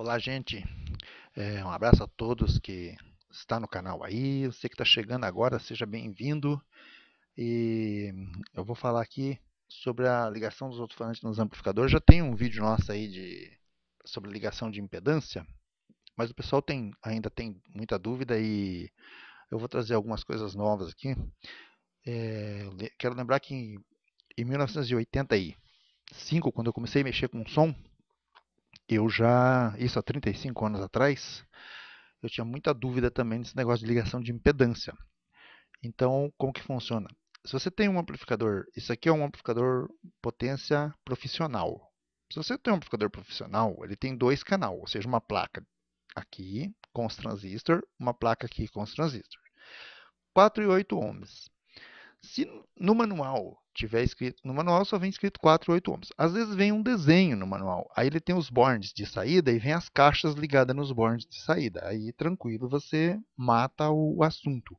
Olá, gente. É, um abraço a todos que está no canal aí. Você que está chegando agora, seja bem-vindo. E eu vou falar aqui sobre a ligação dos alto-falantes nos amplificadores. Já tem um vídeo nosso aí de, sobre ligação de impedância, mas o pessoal tem, ainda tem muita dúvida e eu vou trazer algumas coisas novas aqui. É, quero lembrar que em 1985, quando eu comecei a mexer com som, eu já, isso há 35 anos atrás, eu tinha muita dúvida também desse negócio de ligação de impedância. Então, como que funciona? Se você tem um amplificador, isso aqui é um amplificador potência profissional. Se você tem um amplificador profissional, ele tem dois canais, ou seja, uma placa aqui com os transistor, uma placa aqui com os transistor. 8 ohms. Se no manual tiver escrito no manual, só vem escrito 4 ou 8 ohms. Às vezes vem um desenho no manual, aí ele tem os bornes de saída e vem as caixas ligadas nos bornes de saída. Aí, tranquilo, você mata o assunto.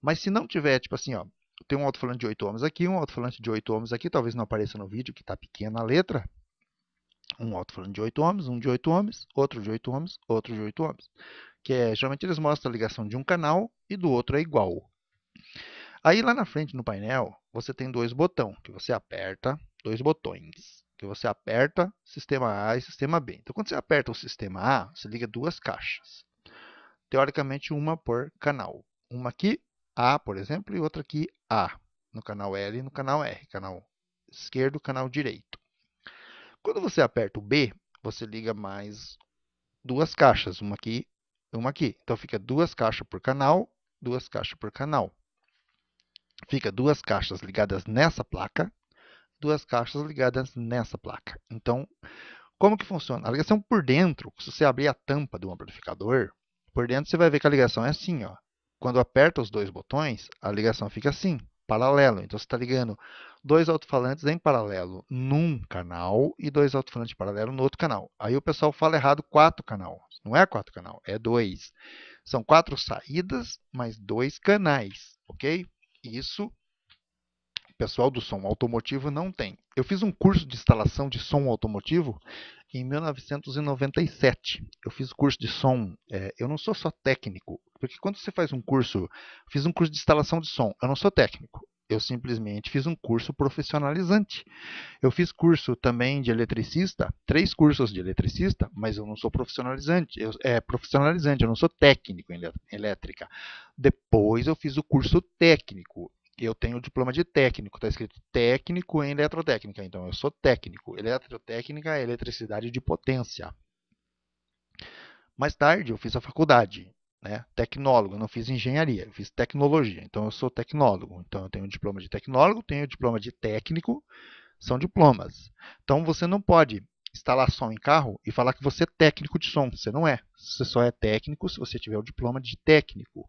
Mas se não tiver, tipo assim, ó, tem um alto-falante de 8 ohms aqui, um alto-falante de 8 ohms aqui, talvez não apareça no vídeo, que está pequena a letra. Um alto-falante de 8 ohms, um de 8 ohms, outro de 8 ohms, outro de 8 ohms. Que é, geralmente eles mostram a ligação de um canal e do outro é igual. Aí lá na frente no painel, você tem dois botões que você aperta, dois botões que você aperta, sistema A e sistema B. Então quando você aperta o sistema A, você liga duas caixas. Teoricamente uma por canal. Uma aqui A, por exemplo, e outra aqui A, no canal L e no canal R, canal esquerdo, canal direito. Quando você aperta o B, você liga mais duas caixas, uma aqui e uma aqui. Então fica duas caixas por canal, duas caixas por canal. Fica duas caixas ligadas nessa placa, duas caixas ligadas nessa placa. Então, como que funciona? A ligação por dentro, se você abrir a tampa do amplificador, por dentro você vai ver que a ligação é assim. Ó. Quando aperta os dois botões, a ligação fica assim, paralelo. Então, você está ligando dois alto-falantes em paralelo num canal e dois alto-falantes paralelo no outro canal. Aí o pessoal fala errado quatro canal. Não é quatro canal, é dois. São quatro saídas, mais dois canais, ok? Isso pessoal do som automotivo não tem. Eu fiz um curso de instalação de som automotivo em 1997. Eu fiz curso de som. É, eu não sou só técnico, porque quando você faz um curso, fiz um curso de instalação de som. Eu não sou técnico. Eu simplesmente fiz um curso profissionalizante. Eu fiz curso também de eletricista, três cursos de eletricista, mas eu não sou profissionalizante. Eu, é profissionalizante, eu não sou técnico em elétrica. Depois eu fiz o curso técnico. Eu tenho o diploma de técnico, está escrito técnico em eletrotécnica. Então eu sou técnico. Eletrotécnica é eletricidade de potência. Mais tarde eu fiz a faculdade né? Tecnólogo, eu não fiz engenharia, eu fiz tecnologia. Então eu sou tecnólogo. Então eu tenho o diploma de tecnólogo, tenho o diploma de técnico, são diplomas. Então você não pode instalar som em carro e falar que você é técnico de som. Você não é. Você só é técnico se você tiver o diploma de técnico.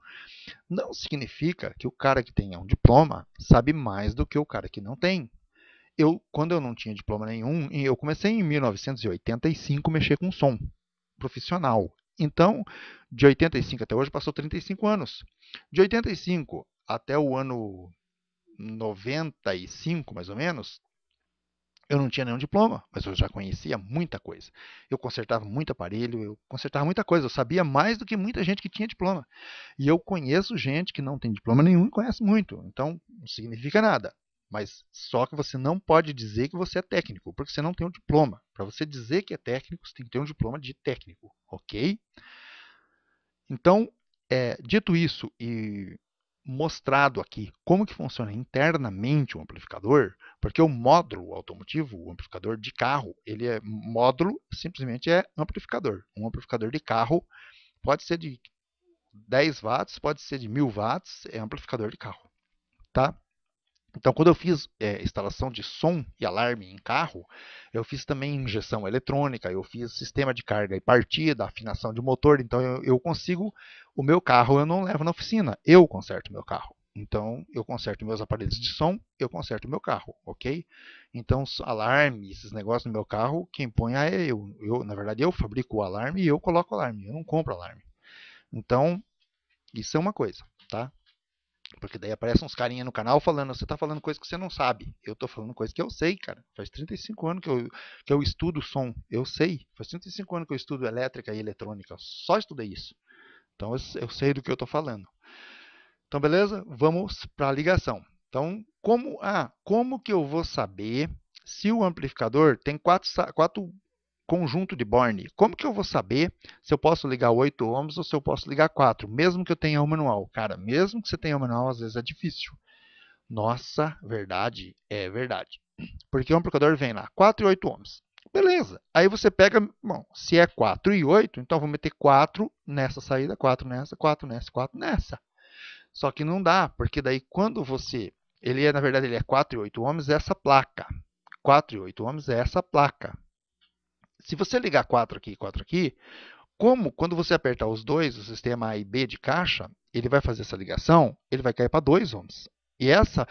Não significa que o cara que tenha um diploma sabe mais do que o cara que não tem. Eu, quando eu não tinha diploma nenhum, eu comecei em 1985 a mexer com som profissional. Então, de 85 até hoje passou 35 anos. De 85 até o ano 95, mais ou menos, eu não tinha nenhum diploma, mas eu já conhecia muita coisa. Eu consertava muito aparelho, eu consertava muita coisa, eu sabia mais do que muita gente que tinha diploma. E eu conheço gente que não tem diploma nenhum e conhece muito. Então, não significa nada. Mas só que você não pode dizer que você é técnico, porque você não tem um diploma. Para você dizer que é técnico, você tem que ter um diploma de técnico, ok? Então, é, dito isso e mostrado aqui como que funciona internamente o amplificador, porque o módulo automotivo, o amplificador de carro, ele é módulo, simplesmente é amplificador. Um amplificador de carro pode ser de 10 watts, pode ser de 1000 watts, é amplificador de carro, tá? Então, quando eu fiz é, instalação de som e alarme em carro, eu fiz também injeção eletrônica, eu fiz sistema de carga e partida, afinação de motor. Então, eu, eu consigo. O meu carro eu não levo na oficina, eu conserto meu carro. Então, eu conserto meus aparelhos de som, eu conserto meu carro, ok? Então, alarme, esses negócios no meu carro, quem põe é eu. eu. Na verdade, eu fabrico o alarme e eu coloco o alarme, eu não compro alarme. Então, isso é uma coisa, tá? Porque daí aparecem uns carinha no canal falando, você tá falando coisa que você não sabe. Eu tô falando coisa que eu sei, cara. Faz 35 anos que eu, que eu estudo som. Eu sei. Faz 35 anos que eu estudo elétrica e eletrônica. só estudei isso. Então eu, eu sei do que eu tô falando. Então, beleza? Vamos para a ligação. Então, como, ah, como que eu vou saber se o amplificador tem quatro, quatro conjunto de Borne. Como que eu vou saber se eu posso ligar 8 ohms ou se eu posso ligar 4, mesmo que eu tenha o um manual? Cara, mesmo que você tenha o um manual, às vezes é difícil. Nossa, verdade é verdade. Porque o amplificador vem lá, 4 e 8 ohms. Beleza. Aí você pega, bom, se é 4 e 8, então eu vou meter 4 nessa saída, 4 nessa, 4 nessa, 4 nessa. Só que não dá, porque daí quando você, ele é, na verdade, ele é 4 e 8 ohms, é essa placa. 4 e 8 ohms é essa placa se você ligar 4 aqui e 4 aqui, como quando você apertar os dois, o sistema A e B de caixa, ele vai fazer essa ligação, ele vai cair para 2 ohms. E essa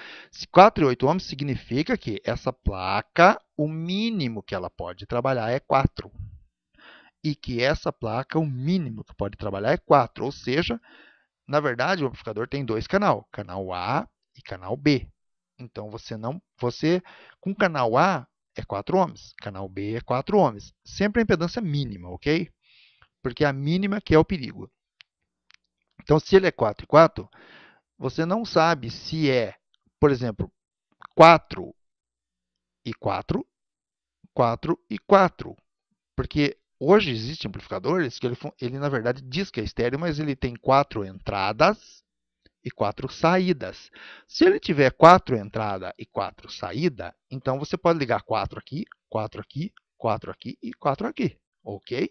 4 e 8 ohms significa que essa placa, o mínimo que ela pode trabalhar é 4. E que essa placa, o mínimo que pode trabalhar é 4. Ou seja, na verdade, o amplificador tem dois canais, canal A e canal B. Então, você não, você com o canal A, é 4 ohms, canal B é 4 ohms. Sempre a impedância mínima, ok? Porque é a mínima que é o perigo. Então, se ele é 4 e 4, você não sabe se é, por exemplo, 4 e 4, 4 e 4. Porque hoje existem amplificadores que ele, ele na verdade diz que é estéreo, mas ele tem 4 entradas e quatro saídas. Se ele tiver quatro entrada e quatro saída, então você pode ligar quatro aqui, quatro aqui, quatro aqui e quatro aqui, ok?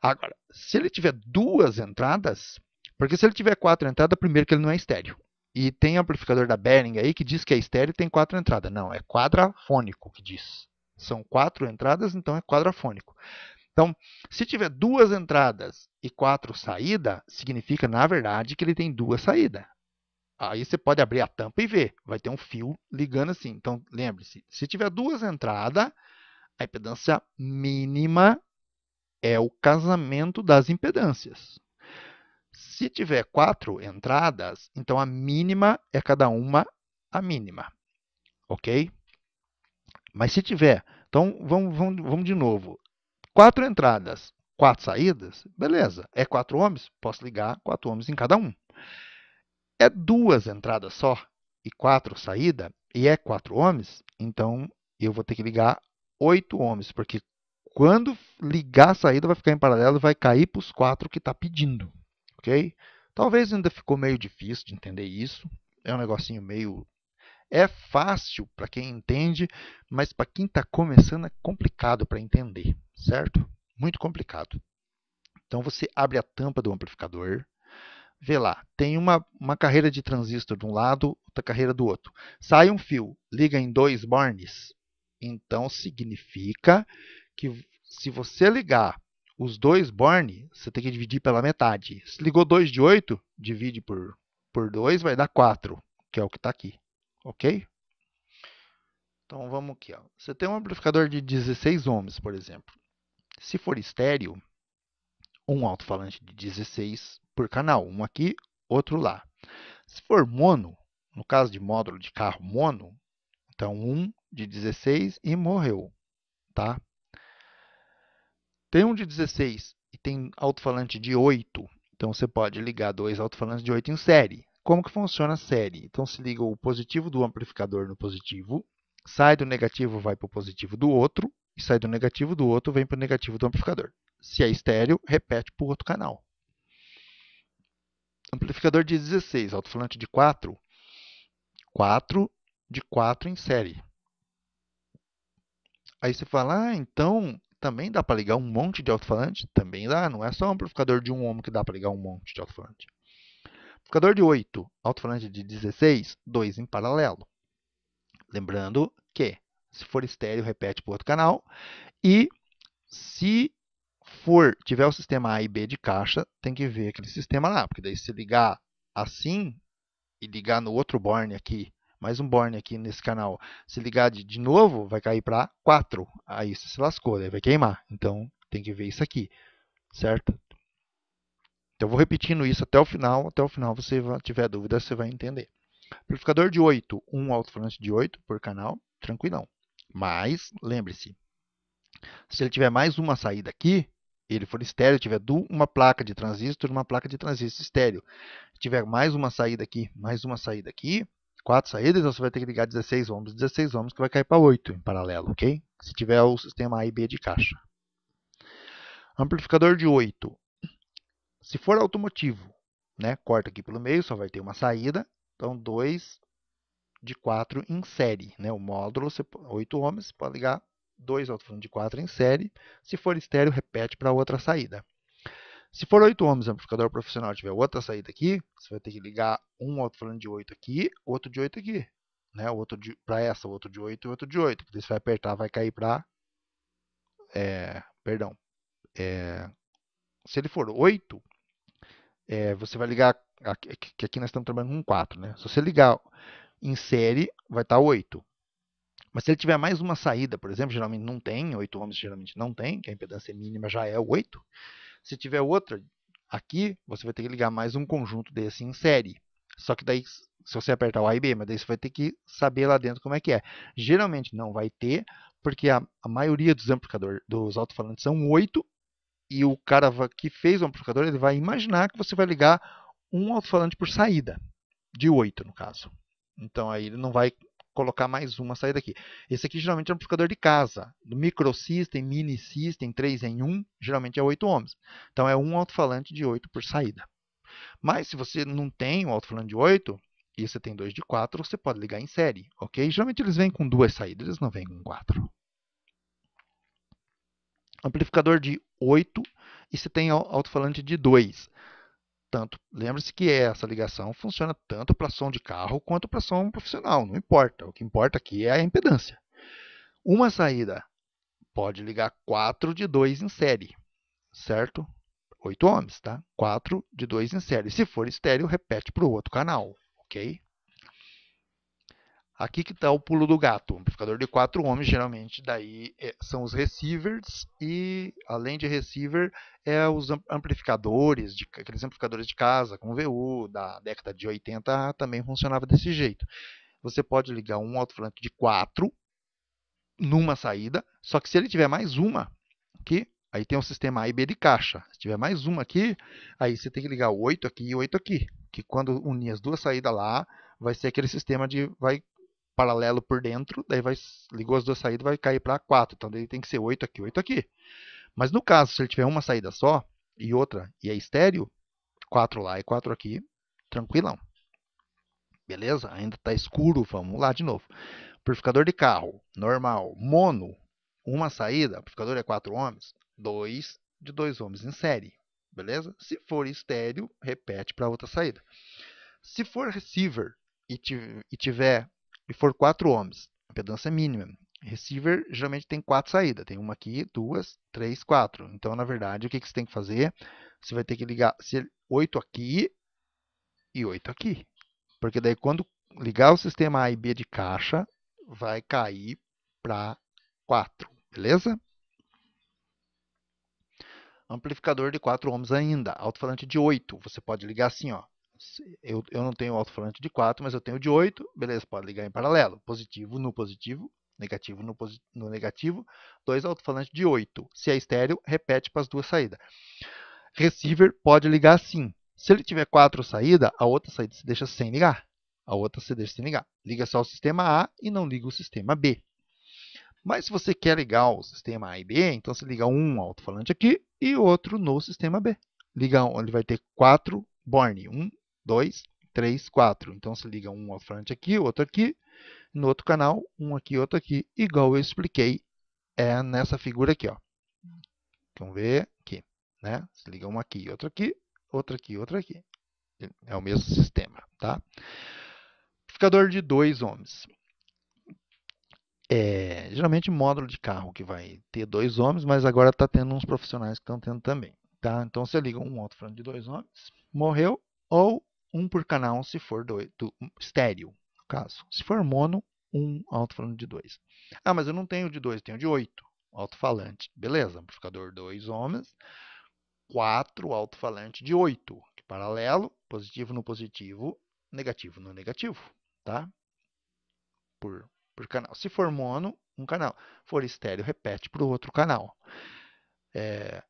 Agora, se ele tiver duas entradas, porque se ele tiver quatro entradas, primeiro que ele não é estéreo. E tem amplificador da Behring aí que diz que é estéreo e tem quatro entradas. Não, é quadrafônico que diz. São quatro entradas, então é quadrafônico. Então, se tiver duas entradas e quatro saídas, significa, na verdade, que ele tem duas saídas. Aí você pode abrir a tampa e ver. Vai ter um fio ligando assim. Então, lembre-se, se tiver duas entradas, a impedância mínima é o casamento das impedâncias. Se tiver quatro entradas, então a mínima é cada uma a mínima. Ok? Mas se tiver, então vamos, vamos, vamos de novo. Quatro entradas, quatro saídas, beleza. É quatro ohms? Posso ligar quatro ohms em cada um é duas entradas só e quatro saída, e é quatro ohms, então eu vou ter que ligar oito ohms, porque quando ligar a saída vai ficar em paralelo e vai cair para os quatro que está pedindo, ok? Talvez ainda ficou meio difícil de entender isso, é um negocinho meio... É fácil para quem entende, mas para quem está começando é complicado para entender, certo? Muito complicado. Então você abre a tampa do amplificador, vê lá, tem uma, uma carreira de transistor de um lado, outra carreira do outro. Sai um fio, liga em dois bornes. Então, significa que se você ligar os dois bornes, você tem que dividir pela metade. Se ligou 2 de 8, divide por, por 2, vai dar 4, que é o que está aqui. Ok? Então, vamos aqui. Ó. Você tem um amplificador de 16 ohms, por exemplo. Se for estéreo, um alto-falante de 16 por canal, um aqui, outro lá. Se for mono, no caso de módulo de carro mono, então um de 16 e morreu, tá? Tem um de 16 e tem alto-falante de 8, então você pode ligar dois alto-falantes de 8 em série. Como que funciona a série? Então se liga o positivo do amplificador no positivo, sai do negativo, vai para o positivo do outro, e sai do negativo do outro, vem para o negativo do amplificador. Se é estéreo, repete para o outro canal amplificador de 16, alto-falante de 4, 4 de 4 em série. Aí você fala, ah, então também dá para ligar um monte de alto-falante? Também dá, não é só um amplificador de 1 ohm que dá para ligar um monte de alto-falante. Amplificador de 8, alto-falante de 16, 2 em paralelo. Lembrando que, se for estéreo, repete para o outro canal. E se for, tiver o sistema A e B de caixa, tem que ver aquele sistema lá, porque daí se ligar assim e ligar no outro borne aqui, mais um borne aqui nesse canal, se ligar de, de novo, vai cair para 4. Aí você se lascou, daí vai queimar. Então tem que ver isso aqui, certo? Então eu vou repetindo isso até o final, até o final você tiver dúvida, você vai entender. Amplificador de 8, um alto-falante de 8 por canal, tranquilão. Mas, lembre-se, se ele tiver mais uma saída aqui, ele for estéreo, tiver uma placa de transistor, uma placa de transistor estéreo. Se tiver mais uma saída aqui, mais uma saída aqui, quatro saídas, então você vai ter que ligar 16 ohms, 16 ohms que vai cair para 8 em paralelo, ok? Se tiver o sistema A e B de caixa. Amplificador de 8. Se for automotivo, né, corta aqui pelo meio, só vai ter uma saída, então 2 de 4 em série, né? O módulo 8 ohms, pode ligar 2 ao turno de 4 em série. Se for estéreo, repete para outra saída. Se for 8 ohms, amplificador profissional tiver outra saída aqui, você vai ter que ligar um alto-falante de 8 aqui, outro de 8 aqui. Né? Outro para essa, outro de 8 e outro de 8. Porque você vai apertar, vai cair para... É, perdão. É, se ele for 8, é, você vai ligar... Aqui, que aqui nós estamos trabalhando com 4, né? Se você ligar em série, vai estar tá 8. Mas se ele tiver mais uma saída, por exemplo, geralmente não tem, 8 ohms geralmente não tem, que a impedância mínima já é 8. Se tiver outra, aqui você vai ter que ligar mais um conjunto desse em série. Só que daí, se você apertar o A e B, mas daí você vai ter que saber lá dentro como é que é. Geralmente não vai ter, porque a, a maioria dos amplificadores, dos alto-falantes são 8, e o cara que fez o amplificador, ele vai imaginar que você vai ligar um alto-falante por saída, de 8 no caso. Então aí ele não vai colocar mais uma saída aqui. Esse aqui geralmente é um amplificador de casa. Do micro system, mini system, 3 em 1, geralmente é 8 ohms. Então é um alto-falante de 8 por saída. Mas se você não tem um alto-falante de 8 e você tem dois de 4, você pode ligar em série, ok? Geralmente eles vêm com duas saídas, eles não vêm com 4. Amplificador de 8 e você tem alto-falante de 2 tanto, lembre-se que essa ligação funciona tanto para som de carro quanto para som profissional, não importa. O que importa aqui é a impedância. Uma saída pode ligar 4 de 2 em série, certo? 8 ohms, tá? 4 de 2 em série. Se for estéreo, repete para o outro canal, ok? Aqui que está o pulo do gato. Um amplificador de quatro ohms, geralmente, daí é, são os receivers e, além de receiver, é os amplificadores, de, aqueles amplificadores de casa com VU da década de 80 também funcionava desse jeito. Você pode ligar um alto-falante de quatro numa saída, só que se ele tiver mais uma aqui, aí tem o um sistema A e B de caixa. Se tiver mais uma aqui, aí você tem que ligar oito aqui e oito aqui, que quando unir as duas saídas lá, vai ser aquele sistema de vai paralelo por dentro, daí vai ligou as duas saídas, vai cair para 4. Então ele tem que ser 8 aqui, 8 aqui. Mas no caso, se ele tiver uma saída só e outra e é estéreo, 4 lá e 4 aqui, tranquilão. Beleza? Ainda está escuro, vamos lá de novo. Purificador de carro, normal, mono, uma saída, purificador é 4 ohms, 2 de 2 ohms em série. Beleza? Se for estéreo, repete para outra saída. Se for receiver e tiver e for 4 ohms, a impedância é mínima. Receiver geralmente tem quatro saídas, tem uma aqui, duas, três, quatro. Então, na verdade, o que, você tem que fazer? Você vai ter que ligar oito aqui e oito aqui. Porque daí, quando ligar o sistema A e B de caixa, vai cair para quatro, beleza? Amplificador de 4 ohms ainda, alto-falante de 8. Você pode ligar assim, ó, eu, eu não tenho alto-falante de 4, mas eu tenho de 8, beleza, pode ligar em paralelo. Positivo no positivo, negativo no, posit no negativo, dois alto-falantes de 8. Se é estéreo, repete para as duas saídas. Receiver pode ligar sim. Se ele tiver quatro saídas, a outra saída se deixa sem ligar. A outra se deixa sem ligar. Liga só o sistema A e não liga o sistema B. Mas se você quer ligar o sistema A e B, então você liga um alto-falante aqui e outro no sistema B. Liga, ele vai ter quatro born, um 2, 3, 4. Então, se liga um à frente aqui, outro aqui, no outro canal, um aqui, outro aqui, igual eu expliquei é nessa figura aqui. Ó. Vamos ver aqui. Né? Se liga um aqui, outro aqui, outro aqui, outro aqui. É o mesmo sistema. Tá? Amplificador de 2 ohms. É, geralmente módulo de carro que vai ter 2 ohms, mas agora está tendo uns profissionais que estão tendo também. Tá? Então você liga um outro falante de 2 ohms, morreu, ou um por canal se for do, do estéreo, no caso. Se for mono, um alto-falante de 2. Ah, mas eu não tenho de 2, tenho de 8 alto-falante. Beleza, amplificador 2 ohms, 4 alto-falante de 8, paralelo, positivo no positivo, negativo no negativo, tá? Por, por canal. Se for mono, um canal. For estéreo, repete para o outro canal. É,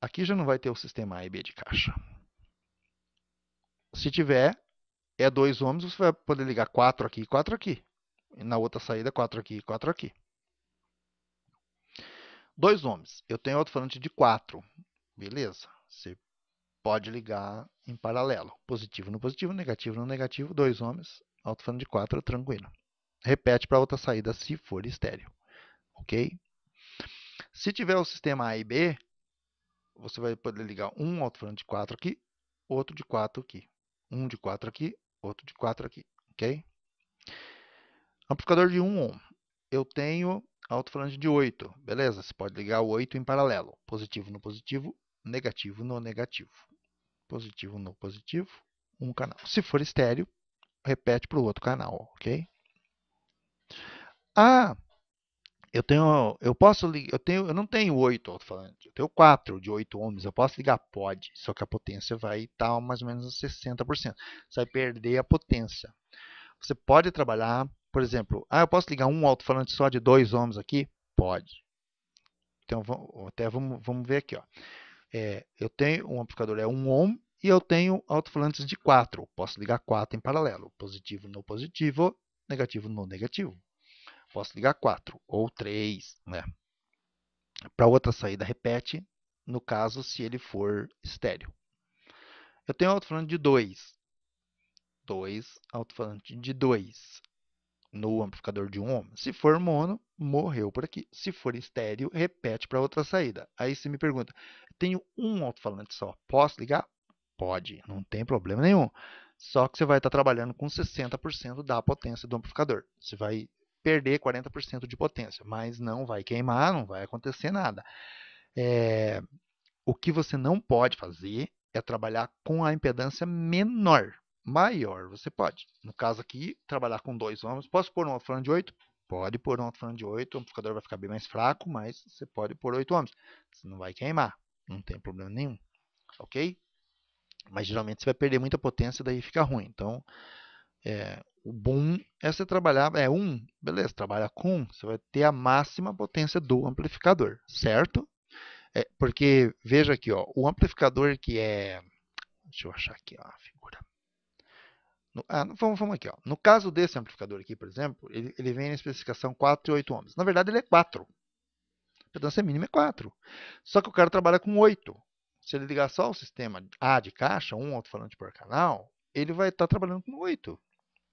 aqui já não vai ter o sistema A e B de caixa. Se tiver, é dois ohms, você vai poder ligar 4 aqui e 4 aqui. E na outra saída, 4 aqui e 4 aqui. 2 ohms. Eu tenho alto-falante de 4. Beleza. Você pode ligar em paralelo. Positivo no positivo, negativo no negativo, 2 ohms, alto-falante de 4, tranquilo. Repete para a outra saída se for estéreo. Ok? Se tiver o sistema A e B, você vai poder ligar um alto-falante de 4 aqui, outro de 4 aqui. Um de 4 aqui, outro de 4 aqui, ok? Amplificador de 1 ohm. Eu tenho alto-falante de 8, beleza? Você pode ligar o 8 em paralelo. Positivo no positivo, negativo no negativo. Positivo no positivo, um canal. Se for estéreo, repete para o outro canal, ok? Ah, eu tenho, eu posso, eu tenho, eu não tenho oito alto-falantes, eu tenho quatro de oito ohms, eu posso ligar pode, só que a potência vai estar tá mais ou menos a 60%. Você vai perder a potência. Você pode trabalhar, por exemplo, ah, eu posso ligar um alto-falante só de dois ohms aqui? Pode. Então, vamos, até vamos, vamos ver aqui, ó. É, eu tenho um amplificador é 1 um ohm e eu tenho alto-falantes de 4. Posso ligar 4 em paralelo, positivo no positivo, negativo no negativo. Posso ligar 4 ou 3. Né? Para outra saída, repete, no caso, se ele for estéreo. Eu tenho alto-falante de 2. 2, alto-falante de 2 no amplificador de 1 ohm. Se for mono, morreu por aqui. Se for estéreo, repete para outra saída. Aí você me pergunta, tenho um alto-falante só, posso ligar? Pode, não tem problema nenhum. Só que você vai estar tá trabalhando com 60% da potência do amplificador. Você vai perder 40% de potência, mas não vai queimar, não vai acontecer nada. É, o que você não pode fazer é trabalhar com a impedância menor. Maior você pode. No caso aqui, trabalhar com dois ohms. Posso pôr um alfano de 8? Pode pôr um alfano de 8. O amplificador vai ficar bem mais fraco, mas você pode pôr 8 ohms. Você não vai queimar. Não tem problema nenhum. Ok? Mas geralmente você vai perder muita potência e daí fica ruim. Então, é, o bom é você trabalhar, é um, beleza, trabalha com, você vai ter a máxima potência do amplificador, certo? É, porque, veja aqui, ó, o amplificador que é, deixa eu achar aqui ó, a figura, no, ah, vamos, vamos aqui, ó. no caso desse amplificador aqui, por exemplo, ele, ele vem na especificação 4 e 8 ohms, na verdade ele é 4, a impedância mínima é 4, só que o cara trabalha com 8, se ele ligar só o sistema A de caixa, um alto-falante por canal, ele vai estar tá trabalhando com 8.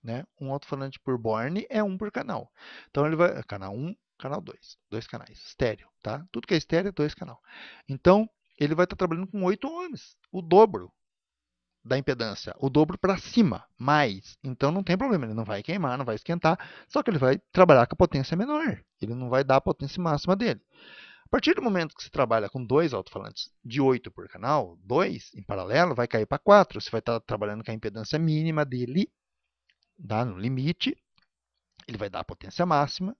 Né? Um alto-falante por borne é um por canal. Então ele vai. Canal 1, canal 2. Dois canais. Estéreo. Tá? Tudo que é estéreo é dois canal. Então, ele vai estar tá trabalhando com 8 ohms, o dobro da impedância, o dobro para cima, mais. Então não tem problema, ele não vai queimar, não vai esquentar, só que ele vai trabalhar com a potência menor, ele não vai dar a potência máxima dele. A partir do momento que você trabalha com dois alto-falantes de 8 por canal, dois em paralelo, vai cair para 4. Você vai estar tá trabalhando com a impedância mínima dele dá no limite, ele vai dar a potência máxima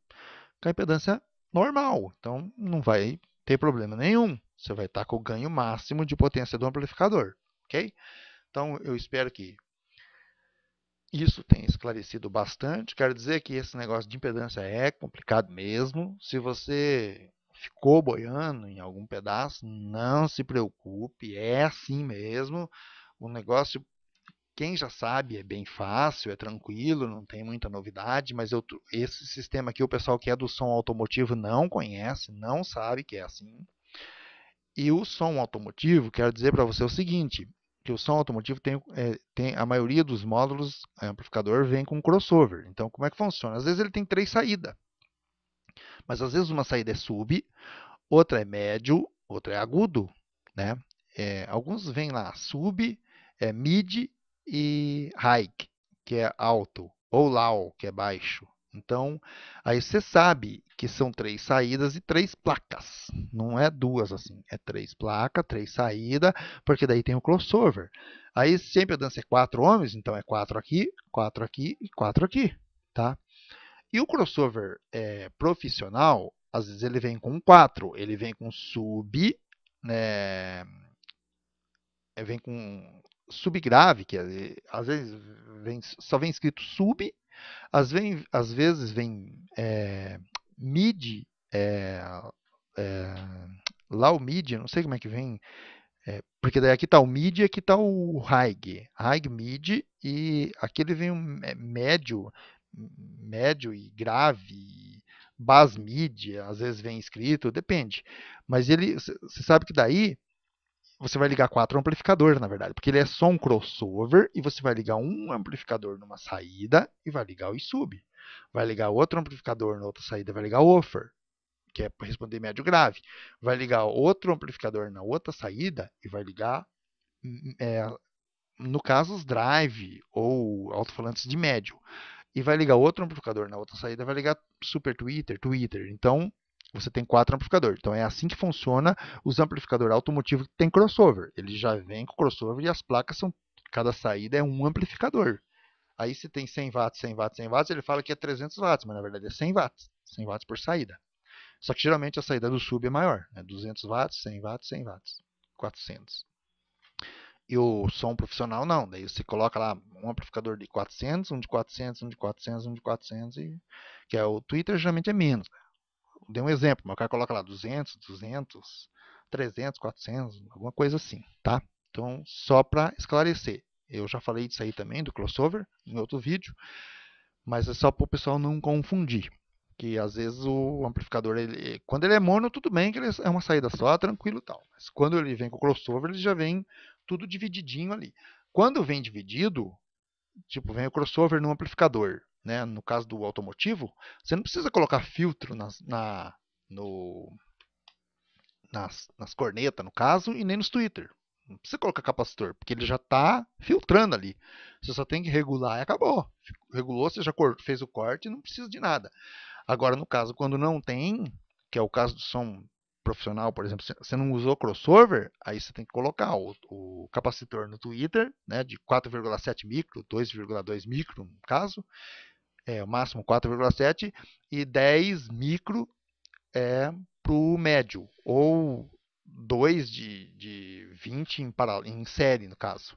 com a impedância normal. Então, não vai ter problema nenhum. Você vai estar tá com o ganho máximo de potência do amplificador. ok? Então, eu espero que isso tenha esclarecido bastante. Quero dizer que esse negócio de impedância é complicado mesmo. Se você ficou boiando em algum pedaço, não se preocupe, é assim mesmo. O negócio quem já sabe é bem fácil, é tranquilo, não tem muita novidade, mas eu, esse sistema aqui o pessoal que é do som automotivo não conhece, não sabe que é assim. E o som automotivo, quero dizer para você o seguinte, que o som automotivo tem, é, tem a maioria dos módulos é, amplificador vem com crossover. Então, como é que funciona? Às vezes ele tem três saídas, mas às vezes uma saída é sub, outra é médio, outra é agudo, né? É, alguns vêm lá sub, é mid e high que é alto, ou low, que é baixo. Então, aí você sabe que são três saídas e três placas. Não é duas assim, é três placas, três saídas, porque daí tem o crossover. Aí sempre a dança é quatro homens, então é quatro aqui, quatro aqui e quatro aqui, tá? E o crossover é, profissional, às vezes ele vem com quatro, ele vem com sub, né? Eh, vem com subgrave, que é, eh, às vezes vem, só vem escrito sub, às, vem, às vezes vem é, mid, é, é, lá o mid, não sei como é que vem, porque daí aqui está o mid e aqui está o high, high mid, e aqui ele vem um é, médio, médio e grave, bas mid, às vezes vem escrito, depende. Mas ele, você sabe que daí você vai ligar quatro amplificadores, na verdade, porque ele é só um crossover e você vai ligar um amplificador numa saída e vai ligar o sub. Vai ligar outro amplificador na outra saída, vai ligar o offer, que é para responder médio grave. Vai ligar outro amplificador na outra saída e vai ligar, hum, hum, é, no caso, os drive ou alto-falantes de médio. E vai ligar outro amplificador na outra saída, vai ligar super Twitter, Twitter. Então, você tem quatro amplificadores. Então é assim que funciona os amplificadores automotivos que tem crossover. Ele já vem com crossover e as placas são cada saída é um amplificador. Aí se tem 100 watts, 100 watts, 100 watts, ele fala que é 300 watts, mas na verdade é 100 watts, 100 watts por saída. Só que geralmente a saída do sub é maior, né? 200 watts, 100 watts, 100 watts, 400. E o som profissional não, daí você coloca lá um amplificador de 400, um de 400, um de 400, um de 400, e que é o Twitter geralmente é menos. Né? dei um exemplo, mas cara coloca lá 200, 200, 300, 400, alguma coisa assim, tá? Então, só para esclarecer, eu já falei disso aí também, do crossover, em outro vídeo, mas é só para o pessoal não confundir, que às vezes o amplificador, ele, quando ele é mono, tudo bem, que ele é uma saída só, tranquilo e tal, mas quando ele vem com crossover, ele já vem tudo divididinho ali. Quando vem dividido, tipo, vem o crossover no amplificador, né, no caso do automotivo, você não precisa colocar filtro nas, na, no, nas, nas cornetas, no caso, e nem nos Twitter. Não precisa colocar capacitor, porque ele já está filtrando ali. Você só tem que regular e acabou. Regulou, você já fez o corte, não precisa de nada. Agora, no caso, quando não tem, que é o caso do som profissional, por exemplo, você não usou crossover, aí você tem que colocar o, o capacitor no Twitter, né, de 4,7 micro, 2,2 micro no caso, é o máximo 4,7 e 10 micro é para o médio, ou 2 de, de 20 em, paralelo, em série, no caso,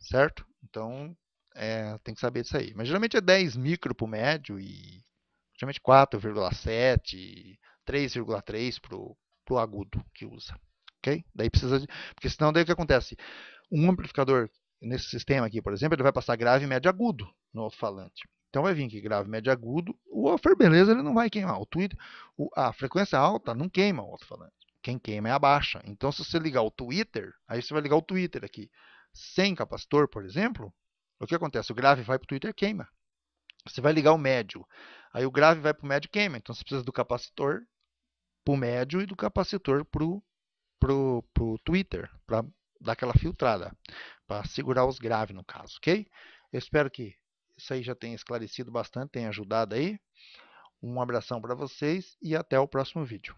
certo? Então, é, tem que saber disso aí. Mas geralmente é 10 micro para o médio e geralmente 4,7, 3,3 para o agudo que usa. ok Daí precisa de, porque senão daí o que acontece? Um amplificador nesse sistema aqui, por exemplo, ele vai passar grave, médio agudo no alto-falante. Então vai vir aqui grave, médio, agudo. O offer, beleza, ele não vai queimar. O Twitter, a frequência alta não queima o alto-falante. Quem queima é a baixa. Então se você ligar o Twitter, aí você vai ligar o Twitter aqui sem capacitor, por exemplo, o que acontece? O grave vai para o Twitter queima. Você vai ligar o médio. Aí o grave vai para o médio queima. Então você precisa do capacitor para o médio e do capacitor para o pro, pro Twitter, para dar aquela filtrada, para segurar os graves no caso, ok? Eu espero que isso aí já tem esclarecido bastante, tem ajudado aí. Um abração para vocês e até o próximo vídeo.